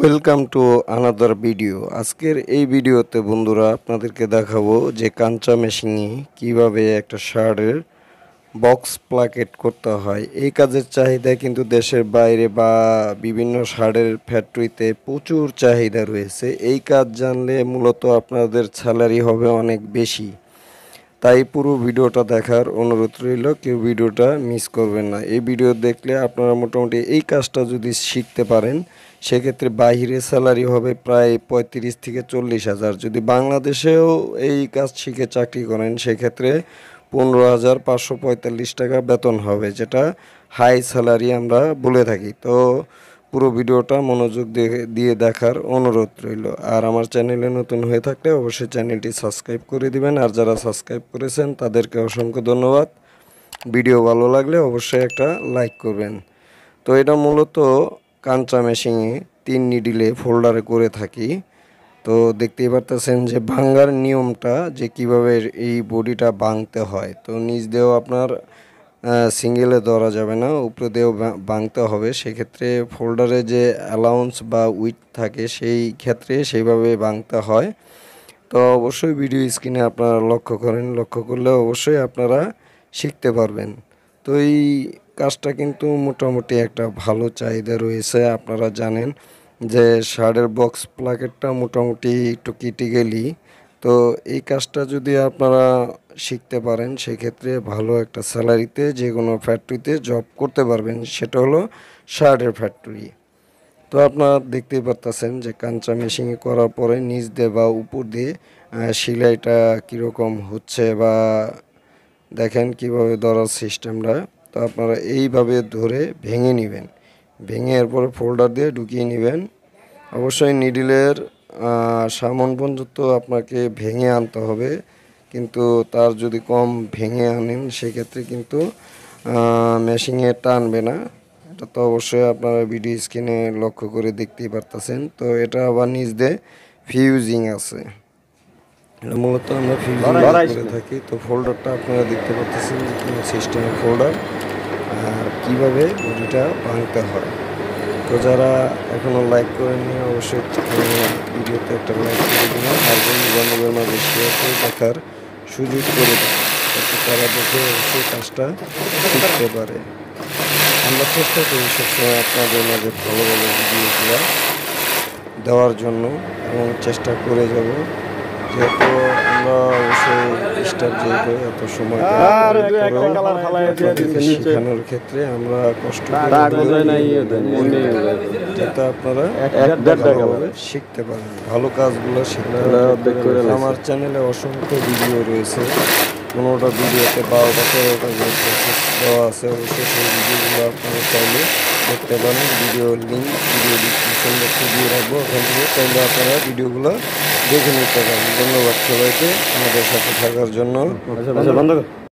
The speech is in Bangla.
ওয়েলকাম টু আনাদার ভিডিও আজকের এই ভিডিওতে বন্ধুরা আপনাদেরকে দেখাবো যে কাঞ্চা মেশিনে কিভাবে একটা শার্টের বক্স প্লাকেট করতে হয় এই কাজের চাহিদা কিন্তু দেশের বাইরে বা বিভিন্ন শার্টের ফ্যাক্টরিতে প্রচুর চাহিদা রয়েছে এই কাজ জানলে মূলত আপনাদের স্যালারি হবে অনেক বেশি তাই পুরো ভিডিওটা দেখার অনুরোধ রইল কেউ ভিডিওটা মিস করবেন না এই ভিডিও দেখলে আপনারা মোটামুটি এই কাজটা যদি শিখতে পারেন সেক্ষেত্রে বাহিরে স্যালারি হবে প্রায় পঁয়ত্রিশ থেকে চল্লিশ হাজার যদি বাংলাদেশেও এই কাজ শিখে চাকরি করেন সেক্ষেত্রে পনেরো হাজার পাঁচশো পঁয়তাল্লিশ টাকা বেতন হবে যেটা হাই স্যালারি আমরা বলে থাকি তো পুরো ভিডিওটা মনোযোগ দিয়ে দেখার অনুরোধ রইল আর আমার চ্যানেলে নতুন হয়ে থাকলে অবশ্যই চ্যানেলটি সাবস্ক্রাইব করে দিবেন আর যারা সাবস্ক্রাইব করেছেন তাদেরকে অসংখ্য ধন্যবাদ ভিডিও ভালো লাগলে অবশ্যই একটা লাইক করবেন তো এটা মূলত কাঞ্চা মেশিনে তিন নিডিলে ফোল্ডারে করে থাকি তো দেখতেই পারতেছেন যে ভাঙ্গার নিয়মটা যে কিভাবে এই বডিটা ভাঙতে হয় তো নিজ দিয়েও আপনার সিঙ্গেলে ধরা যাবে না উপরে দিয়েও ভাঙতে হবে সেক্ষেত্রে ফোল্ডারে যে অ্যালাউন্স বা উইথ থাকে সেই ক্ষেত্রে সেইভাবে ভাঙতে হয় তো অবশ্যই ভিডিও স্ক্রিনে আপনারা লক্ষ্য করেন লক্ষ্য করলে অবশ্যই আপনারা শিখতে পারবেন তো এই কাজটা কিন্তু মোটামুটি একটা ভালো চাহিদা রয়েছে আপনারা জানেন যে শার্টের বক্স প্লাকেটটা মোটামুটি একটু কেটে গেলি তো এই কাজটা যদি আপনারা শিখতে পারেন সেক্ষেত্রে ভালো একটা স্যালারিতে যে কোনো ফ্যাক্টরিতে জব করতে পারবেন সেটা হলো শার্টের ফ্যাক্টরি তো আপনারা দেখতেই পারতেছেন যে কাঞ্চা মেশিনে করার পরে নিচ দিয়ে বা উপর দিয়ে সেলাইটা কীরকম হচ্ছে বা দেখেন কিভাবে ধরার সিস্টেমটা তো আপনারা এইভাবে ধরে ভেঙে নেবেন ভেঙে এরপর ফোল্ডার দিয়ে ঢুকিয়ে নেবেন অবশ্যই নিডিলের সামন পর্যন্ত আপনাকে ভেঙে আনতে হবে কিন্তু তার যদি কম ভেঙে আনেন সেক্ষেত্রে কিন্তু মেশিংয়ে টানবে না এটা তো অবশ্যই আপনারা ভিডিও স্ক্রিনে লক্ষ্য করে দেখতেই পারতেছেন তো এটা আবার নিজ দিয়ে ফিউজিং আছে মূলত আমরা ফিল্ড করে থাকি তো ফোল্ডারটা আপনারা দেখতে পাচ্ছেন সিস্টেমের ফোল্ডার আর কীভাবে বডিটা ভাঙতে হয় তো যারা এখনও লাইক নিয়ে অবশ্যই ভিডিওতে একটা লাইক করে দিন আর বন্ধু বান্ধবের মাঝে শেয়ার করে দেখার সুযোগ করে দেয় তারা দেখে অবশ্যই কাজটা শিখতে পারে আমরা চেষ্টা করি সবসময় আপনাদের মাঝে ভালো ভালো ভিডিওগুলো দেওয়ার জন্য এবং চেষ্টা করে যাব আমরা অবশ্যই এত ক্ষেত্রে আমরা কষ্ট ইয়ে আপনারা শিখতে পারেন ভালো কাজগুলো আমার চ্যানেলে অসংখ্য ভিডিও রয়েছে পনেরোটা ভিডিওতে বারোটা তেরোটা দেওয়া আছে সেই ভিডিওগুলো আপনারা চাইলে দেখতে পারেন ভিডিও লিঙ্ক ভিডিও ডিসক্রিপশন খুঁজিয়ে রাখবো ওখান থেকে চাইলে আপনারা ভিডিওগুলো দেখে নিতে পারেন ধন্যবাদ সবাইকে আমাদের সাথে থাকার জন্য আচ্ছা, বন্ধ